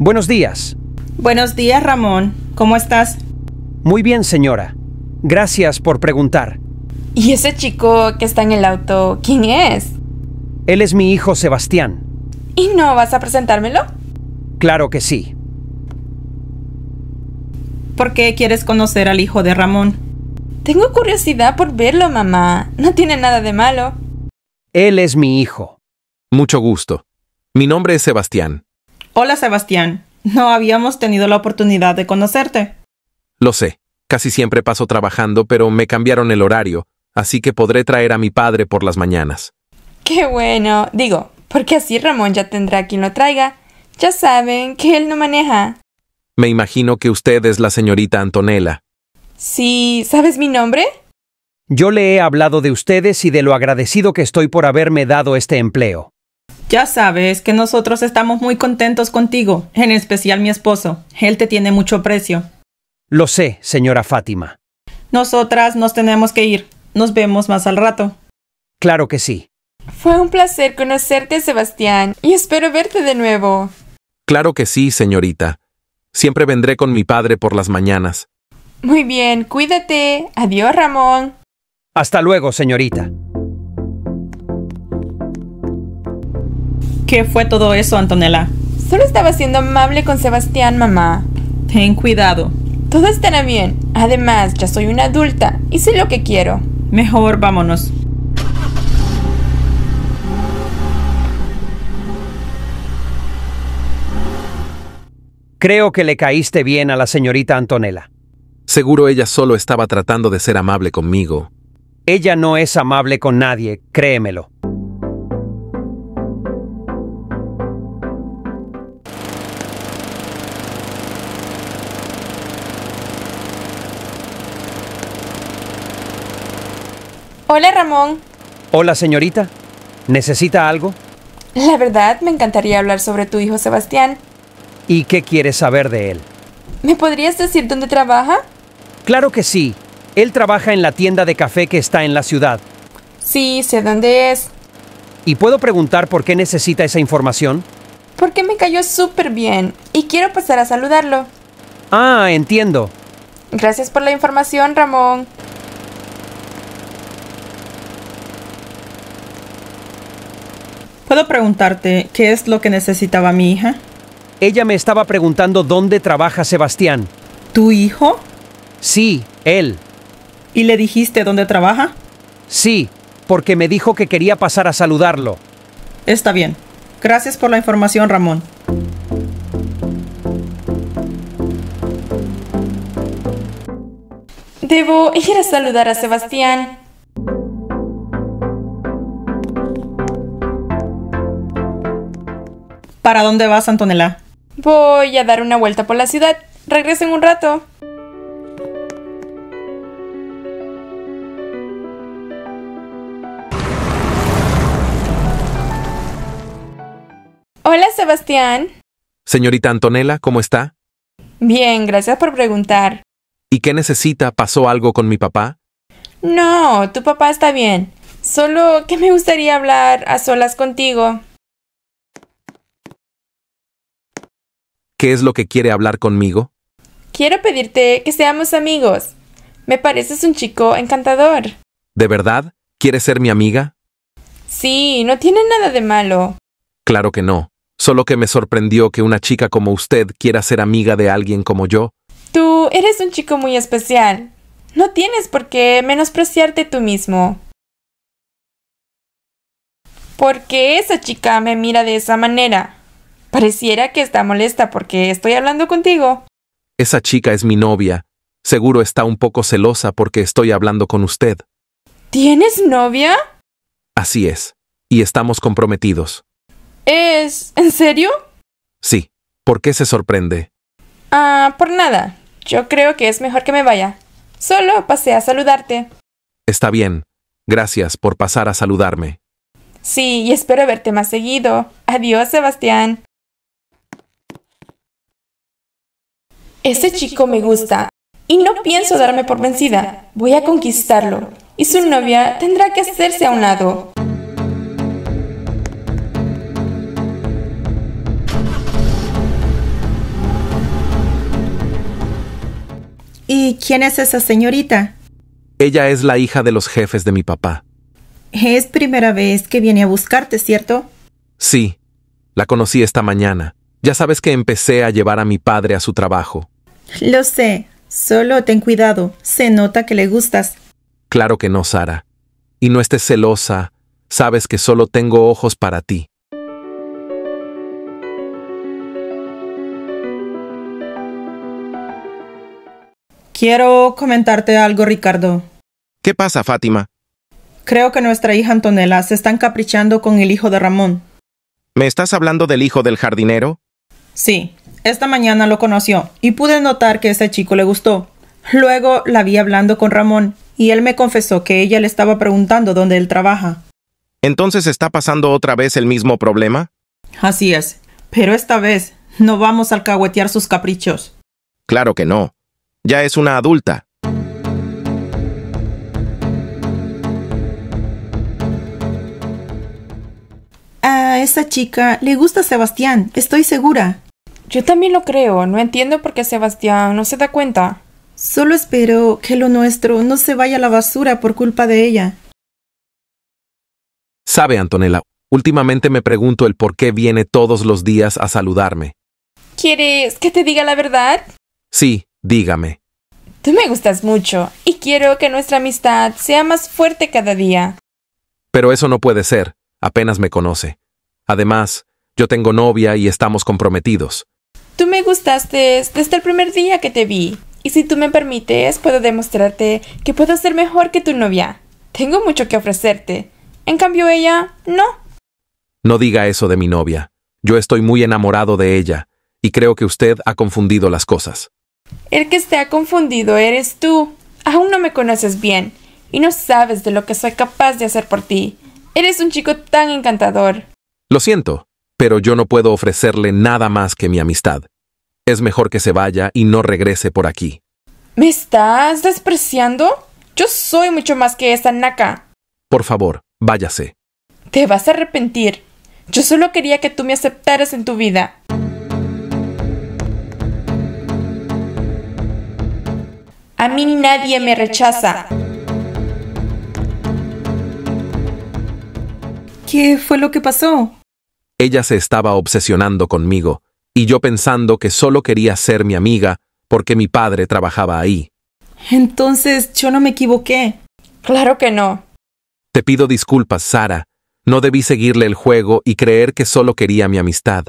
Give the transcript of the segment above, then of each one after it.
Buenos días. Buenos días, Ramón. ¿Cómo estás? Muy bien, señora. Gracias por preguntar. ¿Y ese chico que está en el auto, quién es? Él es mi hijo Sebastián. ¿Y no vas a presentármelo? Claro que sí. ¿Por qué quieres conocer al hijo de Ramón? Tengo curiosidad por verlo, mamá. No tiene nada de malo. Él es mi hijo. Mucho gusto. Mi nombre es Sebastián. Hola, Sebastián. No habíamos tenido la oportunidad de conocerte. Lo sé. Casi siempre paso trabajando, pero me cambiaron el horario, así que podré traer a mi padre por las mañanas. Qué bueno. Digo, porque así Ramón ya tendrá quien lo traiga. Ya saben que él no maneja. Me imagino que usted es la señorita Antonella. Sí, ¿sabes mi nombre? Yo le he hablado de ustedes y de lo agradecido que estoy por haberme dado este empleo. Ya sabes que nosotros estamos muy contentos contigo, en especial mi esposo. Él te tiene mucho precio. Lo sé, señora Fátima. Nosotras nos tenemos que ir. Nos vemos más al rato. Claro que sí. Fue un placer conocerte, Sebastián, y espero verte de nuevo. Claro que sí, señorita. Siempre vendré con mi padre por las mañanas. Muy bien, cuídate. Adiós, Ramón. Hasta luego, señorita. ¿Qué fue todo eso, Antonella? Solo estaba siendo amable con Sebastián, mamá. Ten cuidado. Todo estará bien. Además, ya soy una adulta y sé lo que quiero. Mejor vámonos. Creo que le caíste bien a la señorita Antonella. Seguro ella solo estaba tratando de ser amable conmigo. Ella no es amable con nadie, créemelo. Hola Ramón. Hola señorita. ¿Necesita algo? La verdad, me encantaría hablar sobre tu hijo Sebastián. ¿Y qué quieres saber de él? ¿Me podrías decir dónde trabaja? Claro que sí. Él trabaja en la tienda de café que está en la ciudad. Sí, sé dónde es. ¿Y puedo preguntar por qué necesita esa información? Porque me cayó súper bien y quiero pasar a saludarlo. Ah, entiendo. Gracias por la información, Ramón. ¿Puedo preguntarte qué es lo que necesitaba mi hija? Ella me estaba preguntando dónde trabaja Sebastián. ¿Tu hijo? Sí, él. ¿Y le dijiste dónde trabaja? Sí, porque me dijo que quería pasar a saludarlo. Está bien. Gracias por la información, Ramón. Debo ir a saludar a Sebastián. ¿Para dónde vas, Antonella? Voy a dar una vuelta por la ciudad. Regreso en un rato. Hola, Sebastián. Señorita Antonella, ¿cómo está? Bien, gracias por preguntar. ¿Y qué necesita? ¿Pasó algo con mi papá? No, tu papá está bien. Solo que me gustaría hablar a solas contigo. ¿Qué es lo que quiere hablar conmigo? Quiero pedirte que seamos amigos. Me pareces un chico encantador. ¿De verdad? ¿Quieres ser mi amiga? Sí, no tiene nada de malo. Claro que no. Solo que me sorprendió que una chica como usted quiera ser amiga de alguien como yo. Tú eres un chico muy especial. No tienes por qué menospreciarte tú mismo. ¿Por qué esa chica me mira de esa manera? Pareciera que está molesta porque estoy hablando contigo. Esa chica es mi novia. Seguro está un poco celosa porque estoy hablando con usted. ¿Tienes novia? Así es. Y estamos comprometidos. ¿Es... en serio? Sí. ¿Por qué se sorprende? Ah, por nada. Yo creo que es mejor que me vaya. Solo pasé a saludarte. Está bien. Gracias por pasar a saludarme. Sí, y espero verte más seguido. Adiós, Sebastián. Ese chico me gusta y no pienso darme por vencida. Voy a conquistarlo y su novia tendrá que hacerse a un lado. ¿Y quién es esa señorita? Ella es la hija de los jefes de mi papá. Es primera vez que viene a buscarte, ¿cierto? Sí, la conocí esta mañana. Ya sabes que empecé a llevar a mi padre a su trabajo. Lo sé. Solo ten cuidado. Se nota que le gustas. Claro que no, Sara. Y no estés celosa. Sabes que solo tengo ojos para ti. Quiero comentarte algo, Ricardo. ¿Qué pasa, Fátima? Creo que nuestra hija Antonella se está encaprichando con el hijo de Ramón. ¿Me estás hablando del hijo del jardinero? Sí, esta mañana lo conoció y pude notar que ese chico le gustó. Luego la vi hablando con Ramón y él me confesó que ella le estaba preguntando dónde él trabaja. Entonces está pasando otra vez el mismo problema? Así es, pero esta vez no vamos a alcahuetear sus caprichos. Claro que no. Ya es una adulta. A esa chica le gusta Sebastián, estoy segura. Yo también lo creo. No entiendo por qué Sebastián no se da cuenta. Solo espero que lo nuestro no se vaya a la basura por culpa de ella. Sabe, Antonella, últimamente me pregunto el por qué viene todos los días a saludarme. ¿Quieres que te diga la verdad? Sí, dígame. Tú me gustas mucho y quiero que nuestra amistad sea más fuerte cada día. Pero eso no puede ser. Apenas me conoce. Además, yo tengo novia y estamos comprometidos. Tú me gustaste desde el primer día que te vi. Y si tú me permites, puedo demostrarte que puedo ser mejor que tu novia. Tengo mucho que ofrecerte. En cambio, ella, no. No diga eso de mi novia. Yo estoy muy enamorado de ella, y creo que usted ha confundido las cosas. El que esté confundido eres tú. Aún no me conoces bien, y no sabes de lo que soy capaz de hacer por ti. Eres un chico tan encantador. Lo siento, pero yo no puedo ofrecerle nada más que mi amistad. Es mejor que se vaya y no regrese por aquí. ¿Me estás despreciando? Yo soy mucho más que esa naca. Por favor, váyase. Te vas a arrepentir. Yo solo quería que tú me aceptaras en tu vida. A mí nadie me rechaza. ¿Qué fue lo que pasó? Ella se estaba obsesionando conmigo, y yo pensando que solo quería ser mi amiga porque mi padre trabajaba ahí. Entonces, yo no me equivoqué. Claro que no. Te pido disculpas, Sara. No debí seguirle el juego y creer que solo quería mi amistad.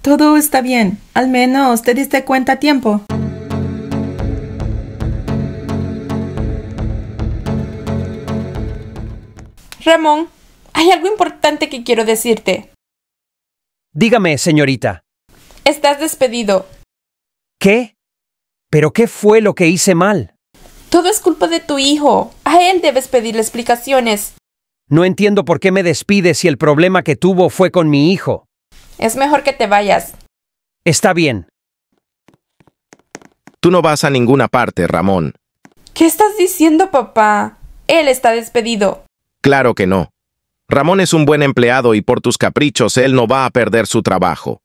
Todo está bien. Al menos te diste cuenta a tiempo. Ramón, hay algo importante que quiero decirte. Dígame, señorita. Estás despedido. ¿Qué? ¿Pero qué fue lo que hice mal? Todo es culpa de tu hijo. A él debes pedirle explicaciones. No entiendo por qué me despides si el problema que tuvo fue con mi hijo. Es mejor que te vayas. Está bien. Tú no vas a ninguna parte, Ramón. ¿Qué estás diciendo, papá? Él está despedido. Claro que no. Ramón es un buen empleado y por tus caprichos él no va a perder su trabajo.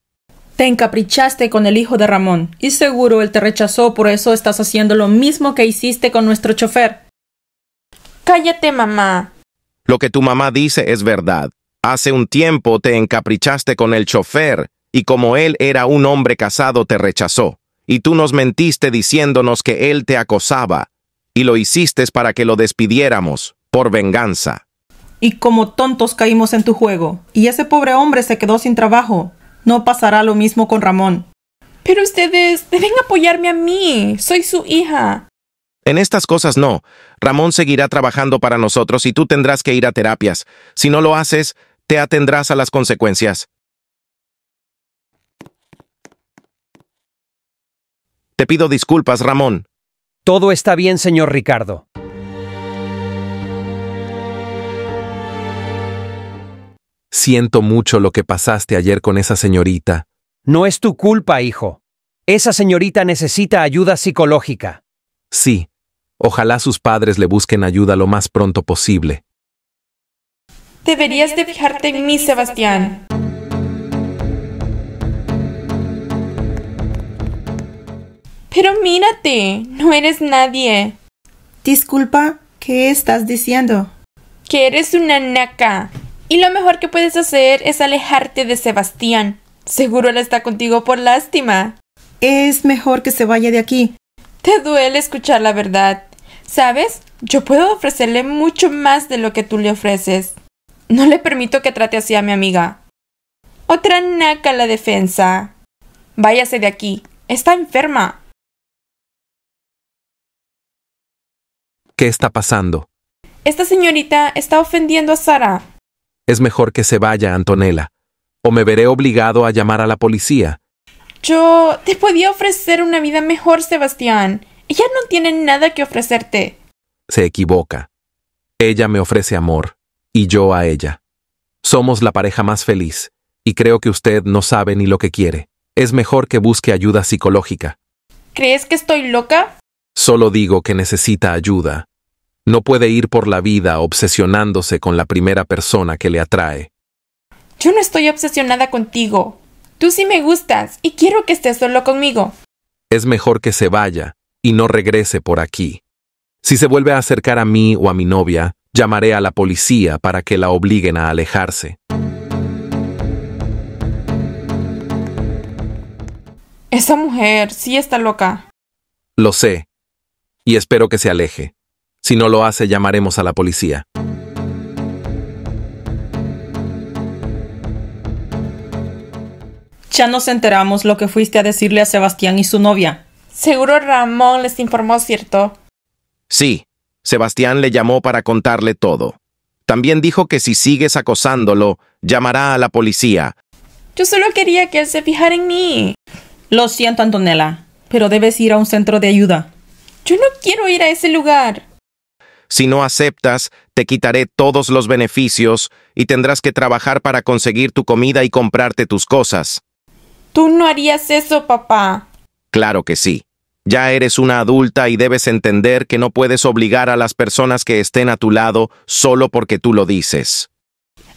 Te encaprichaste con el hijo de Ramón y seguro él te rechazó, por eso estás haciendo lo mismo que hiciste con nuestro chofer. Cállate, mamá. Lo que tu mamá dice es verdad. Hace un tiempo te encaprichaste con el chofer y como él era un hombre casado te rechazó. Y tú nos mentiste diciéndonos que él te acosaba y lo hiciste para que lo despidiéramos, por venganza y como tontos caímos en tu juego, y ese pobre hombre se quedó sin trabajo. No pasará lo mismo con Ramón. Pero ustedes deben apoyarme a mí. Soy su hija. En estas cosas no. Ramón seguirá trabajando para nosotros y tú tendrás que ir a terapias. Si no lo haces, te atendrás a las consecuencias. Te pido disculpas, Ramón. Todo está bien, señor Ricardo. Siento mucho lo que pasaste ayer con esa señorita. No es tu culpa, hijo. Esa señorita necesita ayuda psicológica. Sí. Ojalá sus padres le busquen ayuda lo más pronto posible. Deberías de fijarte en mí, Sebastián. Pero mírate, no eres nadie. Disculpa, ¿qué estás diciendo? Que eres una naca. Y lo mejor que puedes hacer es alejarte de Sebastián. Seguro él está contigo por lástima. Es mejor que se vaya de aquí. Te duele escuchar la verdad. ¿Sabes? Yo puedo ofrecerle mucho más de lo que tú le ofreces. No le permito que trate así a mi amiga. Otra naca la defensa. Váyase de aquí. Está enferma. ¿Qué está pasando? Esta señorita está ofendiendo a Sara. Es mejor que se vaya, Antonella, o me veré obligado a llamar a la policía. Yo te podía ofrecer una vida mejor, Sebastián. Ella no tiene nada que ofrecerte. Se equivoca. Ella me ofrece amor, y yo a ella. Somos la pareja más feliz, y creo que usted no sabe ni lo que quiere. Es mejor que busque ayuda psicológica. ¿Crees que estoy loca? Solo digo que necesita ayuda, no puede ir por la vida obsesionándose con la primera persona que le atrae. Yo no estoy obsesionada contigo. Tú sí me gustas y quiero que estés solo conmigo. Es mejor que se vaya y no regrese por aquí. Si se vuelve a acercar a mí o a mi novia, llamaré a la policía para que la obliguen a alejarse. Esa mujer sí está loca. Lo sé, y espero que se aleje. Si no lo hace, llamaremos a la policía. Ya nos enteramos lo que fuiste a decirle a Sebastián y su novia. Seguro Ramón les informó, ¿cierto? Sí, Sebastián le llamó para contarle todo. También dijo que si sigues acosándolo, llamará a la policía. Yo solo quería que él se fijara en mí. Lo siento, Antonella, pero debes ir a un centro de ayuda. Yo no quiero ir a ese lugar. Si no aceptas, te quitaré todos los beneficios y tendrás que trabajar para conseguir tu comida y comprarte tus cosas. Tú no harías eso, papá. Claro que sí. Ya eres una adulta y debes entender que no puedes obligar a las personas que estén a tu lado solo porque tú lo dices.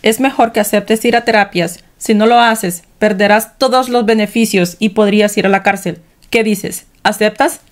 Es mejor que aceptes ir a terapias. Si no lo haces, perderás todos los beneficios y podrías ir a la cárcel. ¿Qué dices? ¿Aceptas?